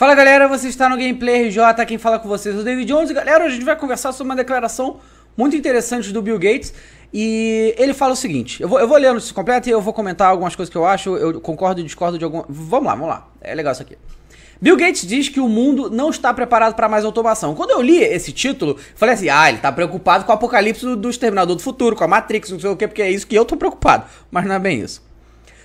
Fala galera, você está no Gameplay RJ, quem fala com vocês é o David Jones. Galera, hoje a gente vai conversar sobre uma declaração muito interessante do Bill Gates e ele fala o seguinte, eu vou, eu vou lendo isso completo e eu vou comentar algumas coisas que eu acho, eu concordo e discordo de alguma... Vamos lá, vamos lá, é legal isso aqui. Bill Gates diz que o mundo não está preparado para mais automação. Quando eu li esse título, falei assim, ah, ele está preocupado com o apocalipse do, do Exterminador do Futuro, com a Matrix, não sei o que, porque é isso que eu estou preocupado. Mas não é bem isso.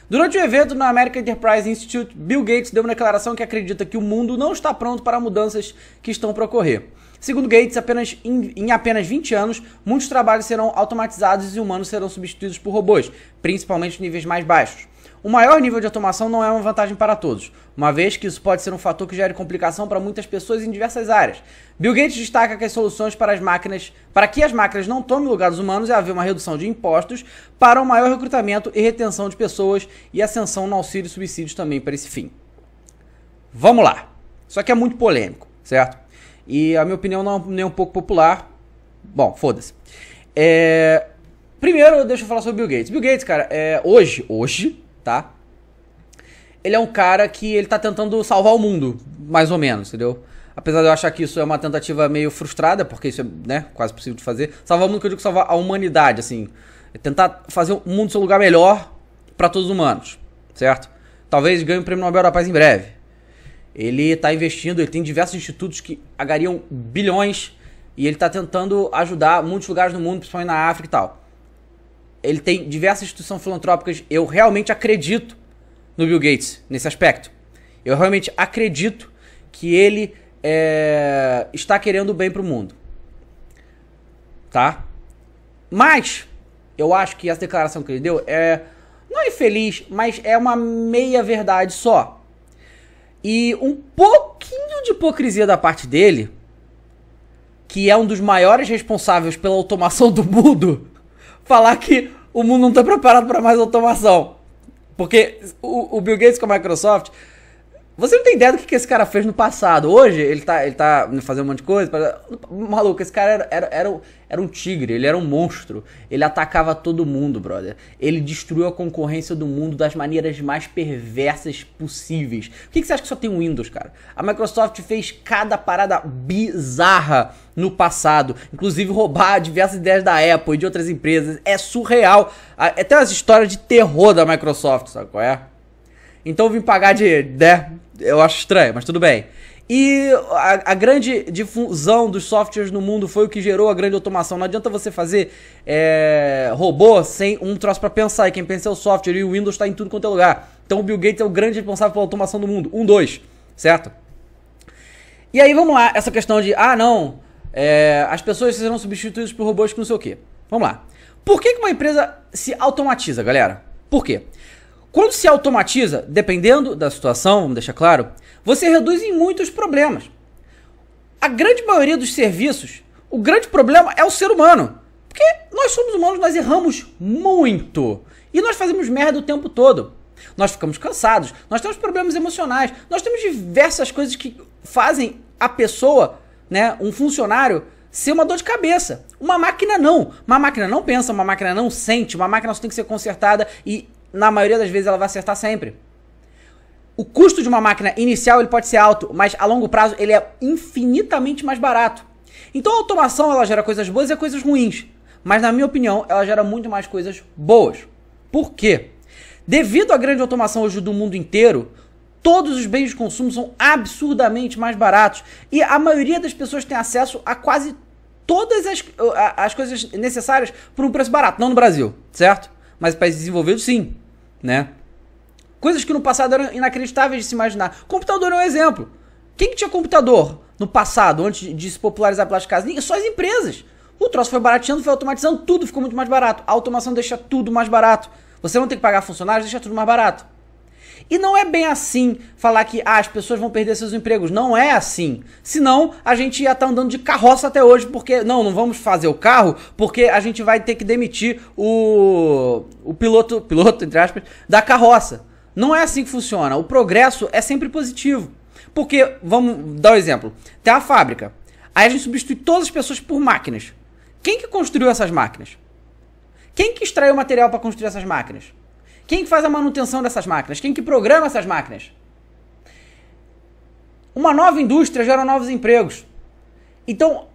Durante o evento no American Enterprise Institute, Bill Gates deu uma declaração que acredita que o mundo não está pronto para mudanças que estão para ocorrer. Segundo Gates, apenas em, em, apenas 20 anos, muitos trabalhos serão automatizados e humanos serão substituídos por robôs, principalmente nos níveis mais baixos. O maior nível de automação não é uma vantagem para todos, uma vez que isso pode ser um fator que gere complicação para muitas pessoas em diversas áreas. Bill Gates destaca que as soluções para as máquinas, para que as máquinas não tomem o lugar dos humanos, é haver uma redução de impostos para um maior recrutamento e retenção de pessoas e ascensão no auxílio e subsídios também para esse fim. Vamos lá. Isso aqui é muito polêmico, certo? E a minha opinião não é nem um pouco popular. Bom, foda-se. É... Primeiro, deixa eu falar sobre Bill Gates. Bill Gates, cara, é... hoje, hoje, tá? Ele é um cara que ele tá tentando salvar o mundo, mais ou menos, entendeu? Apesar de eu achar que isso é uma tentativa meio frustrada, porque isso é né, quase possível de fazer. Salvar o mundo que eu digo salvar a humanidade, assim. É tentar fazer o mundo seu lugar melhor para todos os humanos, certo? Talvez ganhe o prêmio Nobel da Paz em breve. Ele está investindo, ele tem diversos institutos que agariam bilhões e ele está tentando ajudar muitos lugares do mundo, principalmente na África e tal ele tem diversas instituições filantrópicas. Eu realmente acredito no Bill Gates nesse aspecto. Eu realmente acredito que ele é, está querendo o bem para o mundo. Tá? Mas, eu acho que essa declaração que ele deu é. Não é infeliz, mas é uma meia verdade só. E um pouquinho de hipocrisia da parte dele, que é um dos maiores responsáveis pela automação do mundo falar que o mundo não está preparado para mais automação. Porque o, o Bill Gates com a Microsoft você não tem ideia do que, que esse cara fez no passado. Hoje, ele tá, ele tá fazendo um monte de coisa. Maluco, esse cara era, era, era, era, um tigre, ele era um monstro. Ele atacava todo mundo, brother. Ele destruiu a concorrência do mundo das maneiras mais perversas possíveis. Por que, que você acha que só tem o Windows, cara? A Microsoft fez cada parada bizarra no passado. Inclusive roubar diversas ideias da Apple e de outras empresas. É surreal. Até as histórias de terror da Microsoft, sabe qual é? Então eu vim pagar de 10. Né, eu acho estranho, mas tudo bem. E a, a, grande difusão dos softwares no mundo foi o que gerou a grande automação. Não adianta você fazer é, robô sem um troço para pensar. E quem pensa é o software. E o Windows está em tudo quanto é lugar. Então o Bill Gates é o grande responsável pela automação do mundo. Um, dois. Certo? E aí vamos lá. Essa questão de, ah, não. É, as pessoas serão substituídas por robôs que não sei o quê. Vamos lá. Por que, que uma empresa se automatiza, galera? Por quê? Quando se automatiza, dependendo da situação, vamos deixar claro, você reduz em muitos problemas. A grande maioria dos serviços, o grande problema é o ser humano. Porque nós somos humanos, nós erramos muito. E nós fazemos merda o tempo todo. Nós ficamos cansados, nós temos problemas emocionais, nós temos diversas coisas que fazem a pessoa, né, um funcionário, ser uma dor de cabeça. Uma máquina não. Uma máquina não pensa, uma máquina não sente, uma máquina só tem que ser consertada e na maioria das vezes ela vai acertar sempre. O custo de uma máquina inicial ele pode ser alto, mas a longo prazo ele é infinitamente mais barato. Então a automação ela gera coisas boas e coisas ruins, mas na minha opinião ela gera muito mais coisas boas. Por quê? Devido à grande automação hoje do mundo inteiro, todos os bens de consumo são absurdamente mais baratos e a maioria das pessoas tem acesso a quase todas as, as coisas necessárias por um preço barato, não no Brasil, certo? Mas em países desenvolvidos sim né? Coisas que no passado eram inacreditáveis de se imaginar. Computador é um exemplo. Quem que tinha computador no passado, antes de se popularizar pelas casas? Só as empresas. O troço foi barateando, foi automatizando, tudo ficou muito mais barato. A automação deixa tudo mais barato. Você não tem que pagar funcionários, deixa tudo mais barato. E não é bem assim falar que ah, as pessoas vão perder seus empregos. Não é assim. Senão a gente ia estar tá andando de carroça até hoje, porque não, não vamos fazer o carro, porque a gente vai ter que demitir o, o piloto, piloto, entre aspas, da carroça. Não é assim que funciona. O progresso é sempre positivo. Porque, vamos dar um exemplo: tem a fábrica. Aí a gente substitui todas as pessoas por máquinas. Quem que construiu essas máquinas? Quem que extraiu o material para construir essas máquinas? Quem que faz a manutenção dessas máquinas? Quem que programa essas máquinas? Uma nova indústria gera novos empregos. Então,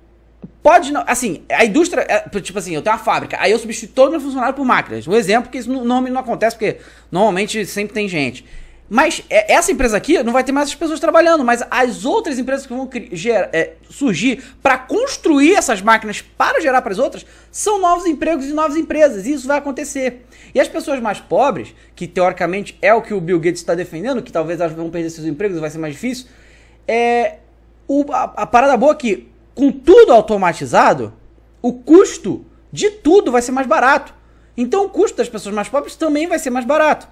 pode não. Assim, a indústria. É, tipo assim, eu tenho uma fábrica, aí eu substituo todo meu funcionário por máquinas. Um exemplo, que isso normalmente não acontece, porque normalmente sempre tem gente. Mas é, essa empresa aqui não vai ter mais as pessoas trabalhando, mas as outras empresas que vão gerar, é, surgir para construir essas máquinas para gerar para as outras são novos empregos e novas empresas. E isso vai acontecer. E as pessoas mais pobres, que teoricamente é o que o Bill Gates está defendendo, que talvez elas vão perder seus empregos, vai ser mais difícil. É o, a, a parada boa é que, com tudo automatizado, o custo de tudo vai ser mais barato. Então o custo das pessoas mais pobres também vai ser mais barato.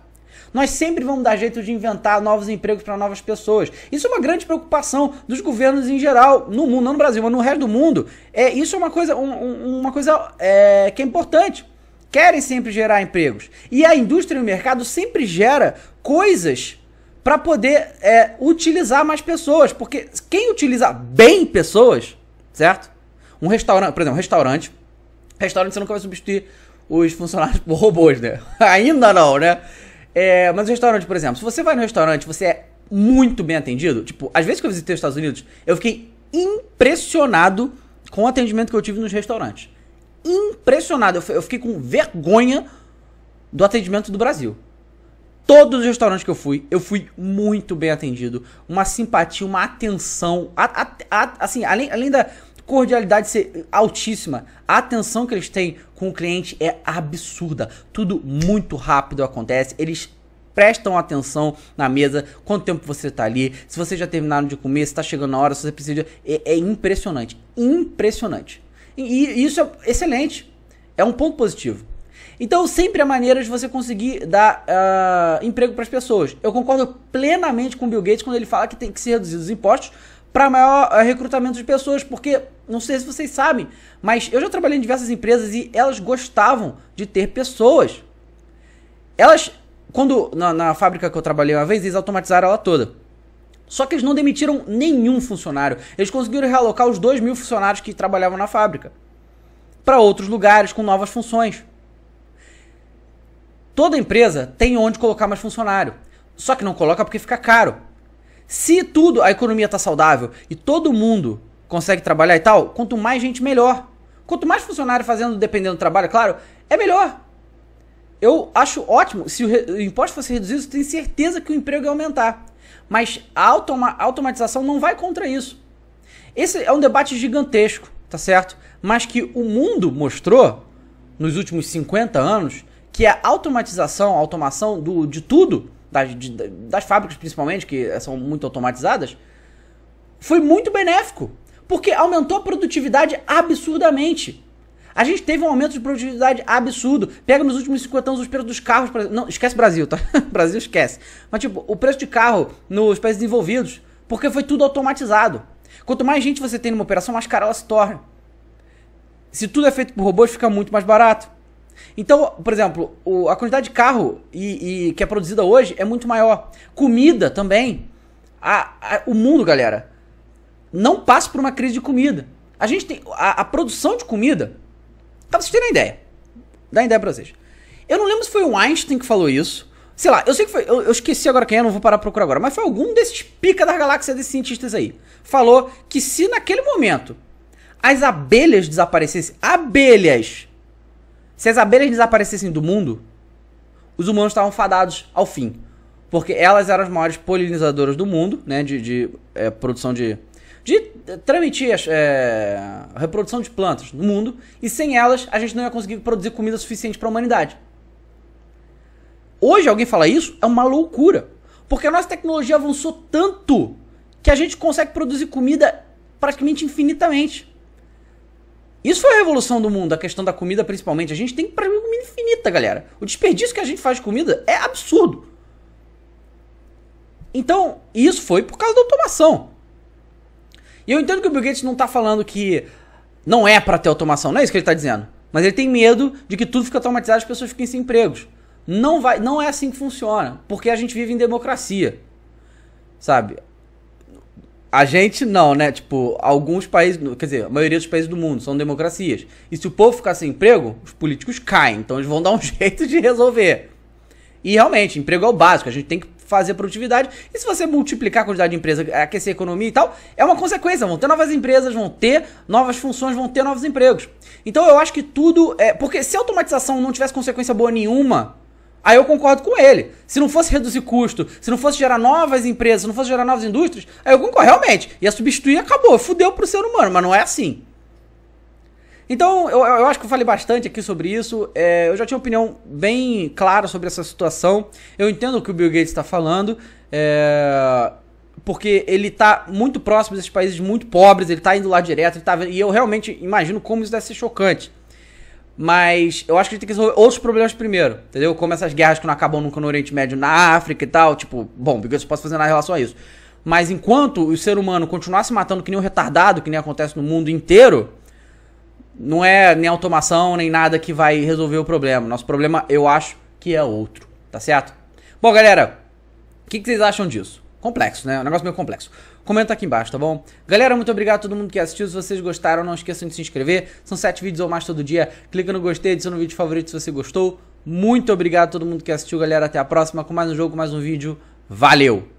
Nós sempre vamos dar jeito de inventar novos empregos para novas pessoas. Isso é uma grande preocupação dos governos em geral, no mundo, não no Brasil, mas no resto do mundo. É, isso é uma coisa, um, uma coisa é, que é importante. Querem sempre gerar empregos. E a indústria e o mercado sempre gera coisas para poder é, utilizar mais pessoas. Porque quem utiliza bem pessoas, certo? Um restaurante, por exemplo, um restaurante. Restaurante você nunca vai substituir os funcionários por robôs, né? Ainda não, né? É, mas o restaurante, por exemplo, se você vai no restaurante, você é muito bem atendido. Tipo, às vezes que eu visitei os Estados Unidos, eu fiquei impressionado com o atendimento que eu tive nos restaurantes. Impressionado. Eu, fiquei com vergonha do atendimento do Brasil. Todos os restaurantes que eu fui, eu fui muito bem atendido. Uma simpatia, uma atenção. A, a, a, assim, além, além da cordialidade ser altíssima. A atenção que eles têm com o cliente é absurda. Tudo muito rápido acontece. Eles prestam atenção na mesa, quanto tempo você está ali, se você já terminaram de comer, se está chegando a hora, se você precisa. É, é impressionante. Impressionante. E, e isso é excelente. É um ponto positivo. Então, sempre há maneiras de você conseguir dar uh, emprego para as pessoas. Eu concordo plenamente com o Bill Gates quando ele fala que tem que ser reduzidos os impostos para maior eh, recrutamento de pessoas, porque não sei se vocês sabem, mas eu já trabalhei em diversas empresas e elas gostavam de ter pessoas. Elas, quando na, na fábrica que eu trabalhei uma vez, eles automatizaram ela toda. Só que eles não demitiram nenhum funcionário. Eles conseguiram realocar os dois mil funcionários que trabalhavam na fábrica para outros lugares com novas funções. Toda empresa tem onde colocar mais funcionário. Só que não coloca porque fica caro. Se tudo, a economia está saudável e todo mundo consegue trabalhar e tal, quanto mais gente, melhor. Quanto mais funcionário fazendo, dependendo do trabalho, claro, é melhor. Eu acho ótimo. Se o, imposto fosse reduzido, eu tenho certeza que o emprego ia aumentar. Mas a automa automatização não vai contra isso. Esse é um debate gigantesco, tá certo? Mas que o mundo mostrou nos últimos 50 anos que a automatização, a automação do, de tudo das, de, das fábricas principalmente, que são muito automatizadas, foi muito benéfico. Porque aumentou a produtividade absurdamente. A gente teve um aumento de produtividade absurdo. Pega nos últimos 50 anos os preços dos carros. Pra... Não, esquece Brasil, tá? Brasil esquece. Mas, tipo, o preço de carro nos países desenvolvidos. Porque foi tudo automatizado. Quanto mais gente você tem numa operação, mais cara ela se torna. Se tudo é feito por robôs, fica muito mais barato. Então, por exemplo, o, a quantidade de carro e, e, que é produzida hoje é muito maior. Comida também. A, a, o mundo, galera, não passa por uma crise de comida. A gente tem. A, a produção de comida. Pra tá, vocês terem ideia. Dá ideia pra vocês. Eu não lembro se foi o Einstein que falou isso. Sei lá, eu sei que foi. Eu, eu esqueci agora quem é, não vou parar pra procurar agora. Mas foi algum desses pica da galáxia desses cientistas aí. Falou que se naquele momento as abelhas desaparecessem. Abelhas! Se as abelhas desaparecessem do mundo, os humanos estavam fadados ao fim. Porque elas eram as maiores polinizadoras do mundo, né? De, de é, produção de. De transmitir a é, reprodução de plantas no mundo. E sem elas, a gente não ia conseguir produzir comida suficiente para a humanidade. Hoje alguém fala isso é uma loucura. Porque a nossa tecnologia avançou tanto que a gente consegue produzir comida praticamente infinitamente. Isso foi a revolução do mundo, a questão da comida principalmente. A gente tem para mim comida infinita, galera. O desperdício que a gente faz de comida é absurdo. Então, isso foi por causa da automação. E eu entendo que o Bill Gates não tá falando que não é para ter automação, não é isso que ele tá dizendo. Mas ele tem medo de que tudo fique automatizado e as pessoas fiquem sem empregos. Não vai, não é assim que funciona, porque a gente vive em democracia. Sabe? A gente não, né? Tipo, alguns países, quer dizer, a maioria dos países do mundo são democracias. E se o povo ficar sem emprego, os políticos caem. Então eles vão dar um jeito de resolver. E realmente, emprego é o básico, a gente tem que fazer produtividade. E se você multiplicar a quantidade de empresas, aquecer a economia e tal, é uma consequência. Vão ter novas empresas, vão ter novas funções, vão ter novos empregos. Então eu acho que tudo é. Porque se a automatização não tivesse consequência boa nenhuma, Aí eu concordo com ele. Se não fosse reduzir custo, se não fosse gerar novas empresas, se não fosse gerar novas indústrias, aí eu concordo, realmente. Ia substituir acabou. Fudeu pro ser humano, mas não é assim. Então, eu, eu acho que eu falei bastante aqui sobre isso. É, eu já tinha uma opinião bem clara sobre essa situação. Eu entendo o que o Bill Gates está falando. É, porque ele está muito próximo desses países muito pobres, ele está indo lá direto, ele tá vendo, e eu realmente imagino como isso deve ser chocante. Mas eu acho que a gente tem que resolver outros problemas primeiro, entendeu? Como essas guerras que não acabam nunca no Oriente Médio, na África e tal, tipo, bom, o que eu posso fazer na relação a isso? Mas enquanto o ser humano continuar se matando que nem um retardado, que nem acontece no mundo inteiro, não é nem automação, nem nada que vai resolver o problema. Nosso problema, eu acho, que é outro, tá certo? Bom, galera, o que, que vocês acham disso? Complexo, né? Um negócio meio complexo comenta aqui embaixo, tá bom? Galera, muito obrigado a todo mundo que assistiu. Se vocês gostaram, não esqueçam de se inscrever. São sete vídeos ou mais todo dia. Clica no gostei, adiciona no vídeo favorito se você gostou. Muito obrigado a todo mundo que assistiu, galera. Até a próxima com mais um jogo, mais um vídeo. Valeu!